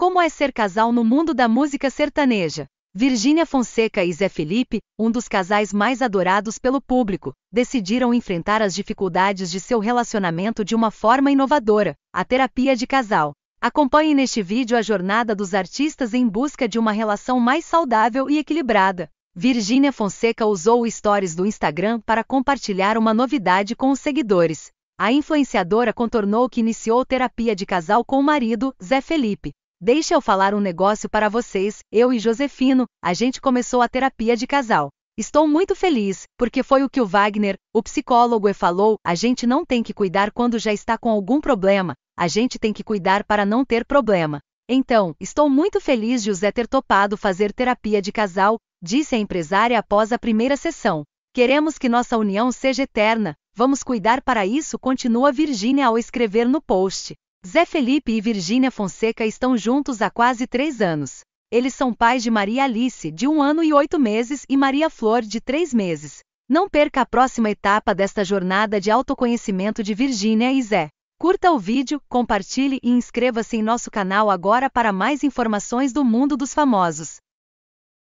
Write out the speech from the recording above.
Como é ser casal no mundo da música sertaneja? Virgínia Fonseca e Zé Felipe, um dos casais mais adorados pelo público, decidiram enfrentar as dificuldades de seu relacionamento de uma forma inovadora, a terapia de casal. Acompanhe neste vídeo a jornada dos artistas em busca de uma relação mais saudável e equilibrada. Virgínia Fonseca usou stories do Instagram para compartilhar uma novidade com os seguidores. A influenciadora contornou que iniciou terapia de casal com o marido, Zé Felipe, Deixa eu falar um negócio para vocês. Eu e Josefino, a gente começou a terapia de casal. Estou muito feliz, porque foi o que o Wagner, o psicólogo, falou: a gente não tem que cuidar quando já está com algum problema, a gente tem que cuidar para não ter problema. Então, estou muito feliz de José ter topado fazer terapia de casal, disse a empresária após a primeira sessão. Queremos que nossa união seja eterna, vamos cuidar para isso, continua Virginia ao escrever no post. Zé Felipe e Virgínia Fonseca estão juntos há quase três anos. Eles são pais de Maria Alice, de um ano e oito meses, e Maria Flor, de três meses. Não perca a próxima etapa desta jornada de autoconhecimento de Virgínia e Zé. Curta o vídeo, compartilhe e inscreva-se em nosso canal agora para mais informações do mundo dos famosos.